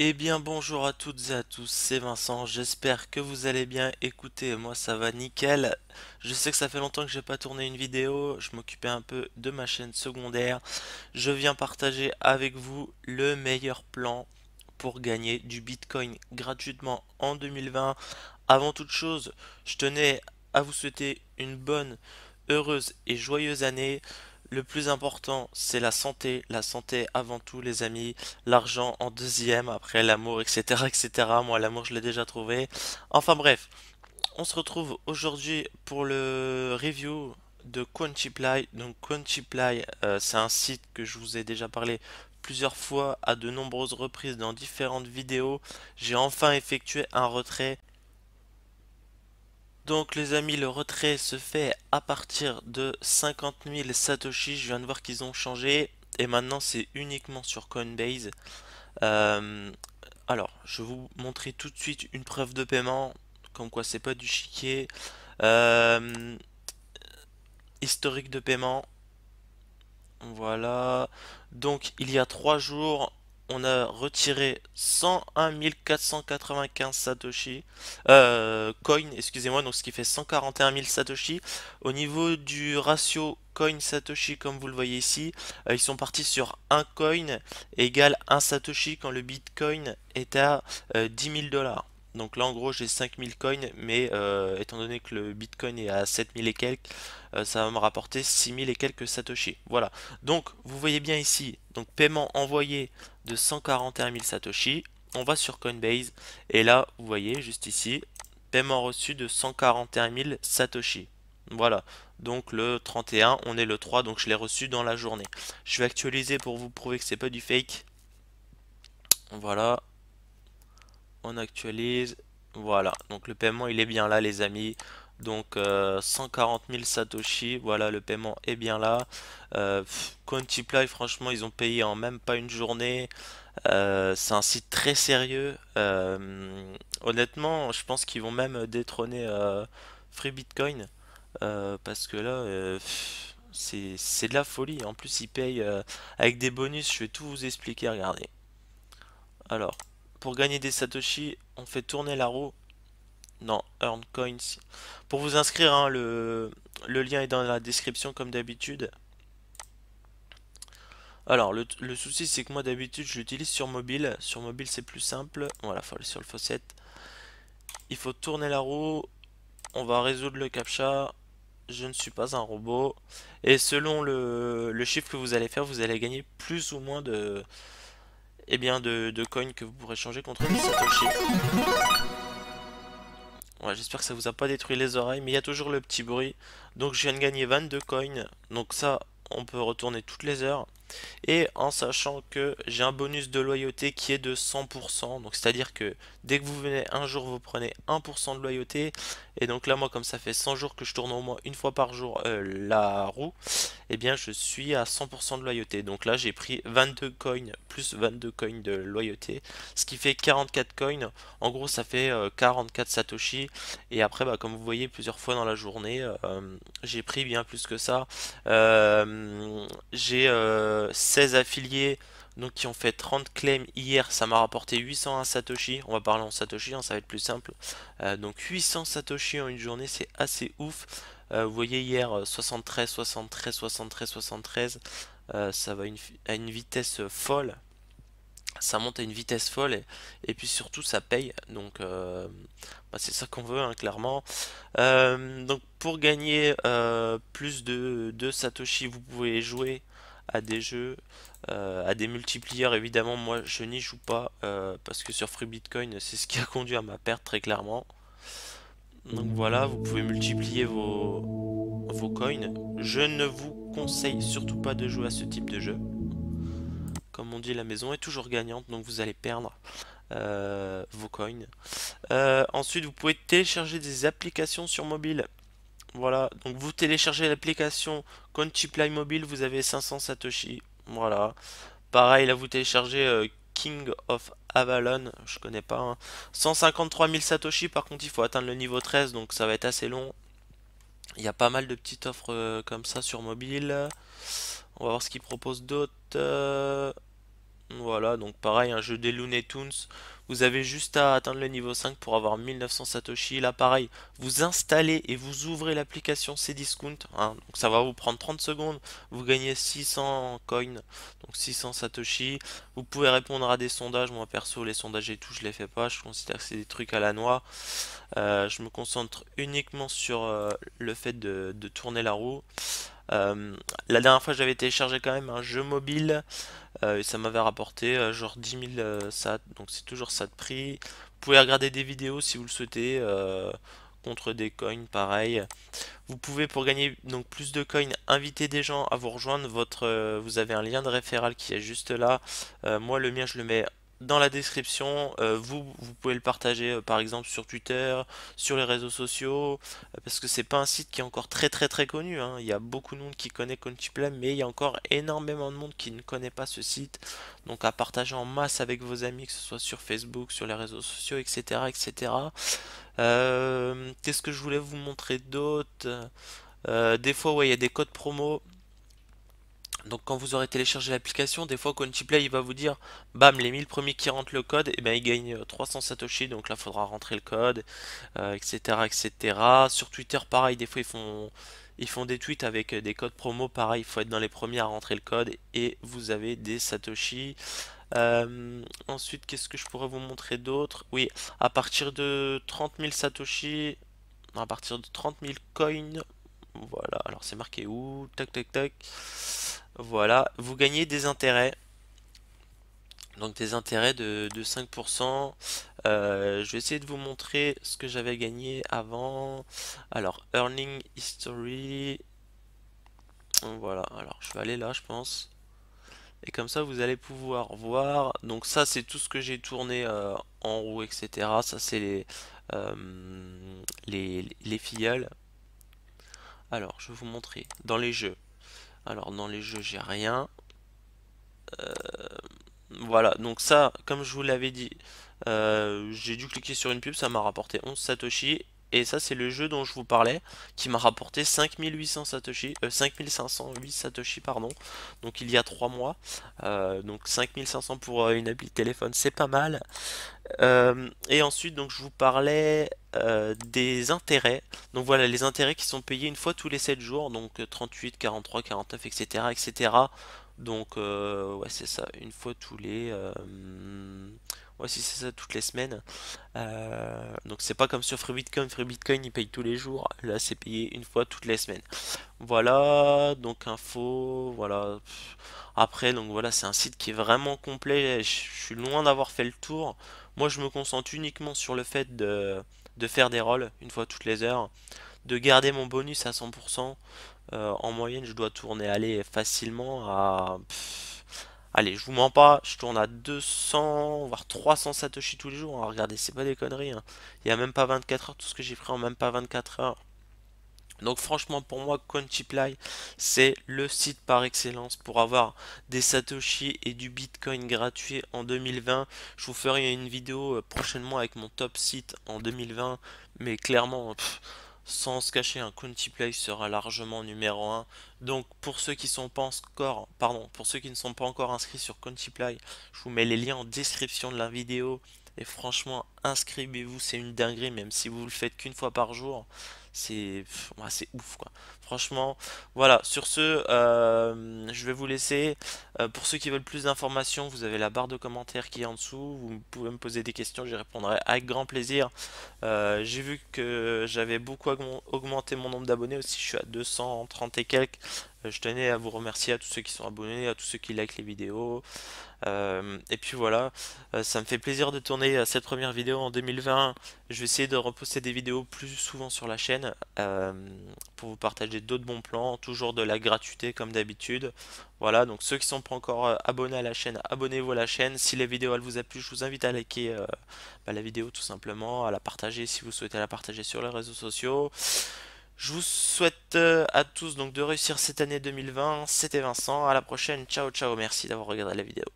Eh bien bonjour à toutes et à tous, c'est Vincent, j'espère que vous allez bien, écoutez moi ça va nickel, je sais que ça fait longtemps que j'ai pas tourné une vidéo, je m'occupais un peu de ma chaîne secondaire, je viens partager avec vous le meilleur plan pour gagner du Bitcoin gratuitement en 2020. Avant toute chose, je tenais à vous souhaiter une bonne, heureuse et joyeuse année, le plus important, c'est la santé. La santé avant tout, les amis. L'argent en deuxième, après l'amour, etc., etc. Moi, l'amour, je l'ai déjà trouvé. Enfin bref, on se retrouve aujourd'hui pour le review de Quantiply. Donc Quantiply, euh, c'est un site que je vous ai déjà parlé plusieurs fois à de nombreuses reprises dans différentes vidéos. J'ai enfin effectué un retrait donc les amis, le retrait se fait à partir de 50 000 Satoshi. Je viens de voir qu'ils ont changé. Et maintenant, c'est uniquement sur Coinbase. Euh, alors, je vais vous montrer tout de suite une preuve de paiement. Comme quoi, c'est pas du chiquier. Euh, historique de paiement. Voilà. Donc, il y a 3 jours, on a retiré 101 495 Satoshi, euh, coin, excusez-moi, donc ce qui fait 141 000 Satoshi. Au niveau du ratio coin Satoshi, comme vous le voyez ici, euh, ils sont partis sur 1 coin égale 1 Satoshi quand le Bitcoin est à 10 euh, 000 dollars. Donc là en gros j'ai 5000 coins mais euh, étant donné que le bitcoin est à 7000 et quelques euh, ça va me rapporter 6000 et quelques satoshi. Voilà donc vous voyez bien ici donc paiement envoyé de 141 000 satoshi. On va sur Coinbase et là vous voyez juste ici paiement reçu de 141 000 satoshi. Voilà, donc le 31, on est le 3, donc je l'ai reçu dans la journée. Je vais actualiser pour vous prouver que c'est pas du fake. Voilà, on actualise. Voilà, donc le paiement il est bien là les amis. Donc 140 euh, 000 Satoshi, voilà le paiement est bien là. Euh, franchement, ils ont payé en même pas une journée. Euh, c'est un site très sérieux. Euh, honnêtement, je pense qu'ils vont même détrôner Free Bitcoin. parce que là, c'est de la folie. En plus, ils payent avec des bonus. Je vais tout vous expliquer, regardez. Alors, pour gagner des Satoshi, on fait tourner la roue non, Earn Coins. Pour vous inscrire, hein, le, lien est dans la description comme d'habitude. Alors, le, souci, c'est que moi, d'habitude, je l'utilise sur mobile. Sur mobile, c'est plus simple. Voilà, faut aller sur le faucet Il faut tourner la roue. On va résoudre le captcha. Je ne suis pas un robot. Et selon le chiffre que vous allez faire, vous allez gagner plus ou moins de, et eh bien, de, coins que vous pourrez changer contre des satoshi. Ouais, j'espère que ça vous a pas détruit les oreilles, mais il y a toujours le petit bruit. Donc je viens de gagner 22 coins, donc ça, on peut retourner toutes les heures et en sachant que j'ai un bonus de loyauté qui est de 100%, donc c'est-à-dire que dès que vous venez un jour, vous prenez 1% de loyauté, et donc là moi comme ça fait 100 jours que je tourne au moins une fois par jour euh, la roue, et eh bien je suis à 100% de loyauté, donc là j'ai pris 22 coins plus 22 coins de loyauté, ce qui fait 44 coins, en gros ça fait 44 euh, satoshi, et après bah, comme vous voyez plusieurs fois dans la journée, euh, j'ai pris bien plus que ça, j'ai... 16 affiliés donc qui ont fait 30 claims hier, ça m'a rapporté 801 Satoshi, on va parler en Satoshi, hein, ça va être plus simple. Euh, donc 800 Satoshi en une journée, c'est assez ouf. Euh, vous voyez hier 73, 73, 73, 73, ça va à une vitesse euh, folle. Ça monte à une vitesse folle et, puis surtout ça paye, donc bah, c'est ça qu'on veut hein, clairement. donc pour gagner plus de Satoshi, vous pouvez jouer à des jeux, euh, à des multipliers. Évidemment, moi, je n'y joue pas euh, parce que sur Free Bitcoin, c'est ce qui a conduit à ma perte très clairement. Donc voilà, vous pouvez multiplier vos, vos coins. Je ne vous conseille surtout pas de jouer à ce type de jeu. Comme on dit, la maison est toujours gagnante, donc vous allez perdre. Euh, vos coins. ensuite, vous pouvez télécharger des applications sur mobile. Voilà, donc vous téléchargez l'application Contiply Mobile, vous avez 500 Satoshi. Voilà. Pareil, là vous téléchargez euh, King of Avalon, je connais pas. 153 000 Satoshi, par contre il faut atteindre le niveau 13, donc ça va être assez long. Il y a pas mal de petites offres euh, comme ça sur mobile. On va voir ce qu'ils proposent d'autres. Euh, voilà, donc pareil, un jeu des Looney Tunes. Vous avez juste à atteindre le niveau 5 pour avoir 1900 Satoshi. Là, pareil, vous installez et vous ouvrez l'application Cdiscount. discount hein. donc ça va vous prendre 30 secondes. Vous gagnez 600 coins, donc 600 Satoshi. Vous pouvez répondre à des sondages. Moi, perso, les sondages et tout, je les fais pas. Je considère que c'est des trucs à la noix. Euh, je me concentre uniquement sur euh, le fait de, tourner la roue. Euh, la dernière fois, j'avais téléchargé quand même un jeu mobile. Euh, et ça m'avait rapporté euh, genre 10 000 SAT, donc c'est toujours ça de prix. Vous pouvez regarder des vidéos si vous le souhaitez euh, contre des coins pareil. Vous pouvez pour gagner donc plus de coins inviter des gens à vous rejoindre. Votre, vous avez un lien de référal qui est juste là. moi le mien je le mets dans la description. Euh, vous, vous pouvez le partager euh, par exemple sur Twitter, sur les réseaux sociaux, euh, parce que c'est pas un site qui est encore très très très connu. Hein. Il y a beaucoup de monde qui connaît Contiplame mais il y a encore énormément de monde qui ne connaît pas ce site. Donc à partager en masse avec vos amis, que ce soit sur Facebook, sur les réseaux sociaux, etc. etc. Qu'est-ce que je voulais vous montrer d'autre Des fois, ouais, il y a des codes promo donc quand vous aurez téléchargé l'application, des fois Contiplay il va vous dire bam les 1000 premiers qui rentrent le code, et eh ben ils gagnent 300 euh, satoshi, donc là il faudra rentrer le code, etc euh, etc. Sur Twitter pareil, des fois ils font ils font des tweets avec euh, des codes promo, pareil, il faut être dans les premiers à rentrer le code et vous avez des satoshi. ensuite, qu'est-ce que je pourrais vous montrer d'autre Oui, à partir de 30 000 satoshi, à partir de 30 000 coins, voilà, alors c'est marqué où Tac tac tac. Voilà, vous gagnez des intérêts. Donc des intérêts de, 5%. Euh, je vais essayer de vous montrer ce que j'avais gagné avant. Alors, Earning History. Voilà, alors je vais aller là, je pense. Et comme ça, vous allez pouvoir voir. Donc ça, c'est tout ce que j'ai tourné euh, en roue, etc. Ça, c'est les, euh, les, les Alors, je vais vous montrer. Dans les jeux. Alors dans les jeux j'ai rien. Euh, voilà, donc ça, comme je vous l'avais dit, euh, j'ai dû cliquer sur une pub, ça m'a rapporté 11 Satoshi. Et ça, c'est le jeu dont je vous parlais, qui m'a rapporté 5800 Satoshi, euh, 5508 Satoshi, pardon, donc il y a 3 mois. Euh, donc 5500 pour euh, une appli téléphone, c'est pas mal. Euh, et ensuite, donc je vous parlais des intérêts. Donc voilà, les intérêts qui sont payés une fois tous les 7 jours, donc 38, 43, 49, etc., etc., donc euh, ouais c'est ça, une fois tous les euh, ouais si c'est ça toutes les semaines. Euh, donc c'est pas comme sur FreeBitcoin FreeBitcoin il paye tous les jours, là c'est payé une fois toutes les semaines. Voilà, donc info, voilà. Après donc voilà c'est un site qui est vraiment complet, je suis loin d'avoir fait le tour. Moi je me concentre uniquement sur le fait de, de faire des rolls une fois toutes les heures, de garder mon bonus à 100%. Euh, en moyenne, je dois tourner, aller facilement à... allez, je vous mens pas, je tourne à 200, voire 300 satoshi tous les jours. Hein. Regardez, c'est pas des conneries. Hein. Il n'y a même pas 24 heures, tout ce que j'ai pris en même pas 24 heures. Donc franchement pour moi Cointiply c'est le site par excellence pour avoir des Satoshi et du Bitcoin gratuit en 2020. Je vous ferai une vidéo euh, prochainement avec mon top site en 2020 mais clairement sans se cacher, un hein, County Play sera largement numéro 1. Donc pour ceux qui sont pardon, pour ceux qui ne sont pas encore inscrits sur County Play, je vous mets les liens en description de la vidéo. Et franchement, inscrivez-vous, c'est une dinguerie, même si vous le faites qu'une fois par jour c'est ouf quoi. Franchement, voilà, sur ce, euh, je vais vous laisser. Euh, pour ceux qui veulent plus d'informations, vous avez la barre de commentaires qui est en dessous. Vous pouvez me poser des questions, j'y répondrai avec grand plaisir. Euh, j'ai vu que j'avais beaucoup augmenté mon nombre d'abonnés aussi, je suis à 230 et quelques. Euh, je tenais à vous remercier à tous ceux qui sont abonnés, à tous ceux qui likent les vidéos. Euh, et puis voilà, euh, ça me fait plaisir de tourner cette première vidéo en 2020. Je vais essayer de reposter des vidéos plus souvent sur la chaîne pour vous partager d'autres bons plans, toujours de la gratuité comme d'habitude. Voilà, donc ceux qui ne sont pas encore abonnés à la chaîne, abonnez-vous à la chaîne. Si la vidéo elle vous a plu, je vous invite à liker bah, la vidéo tout simplement, à la partager si vous souhaitez la partager sur les réseaux sociaux. Je vous souhaite euh, à tous donc de réussir cette année 2020. C'était Vincent. À la prochaine. Ciao, ciao. Merci d'avoir regardé la vidéo.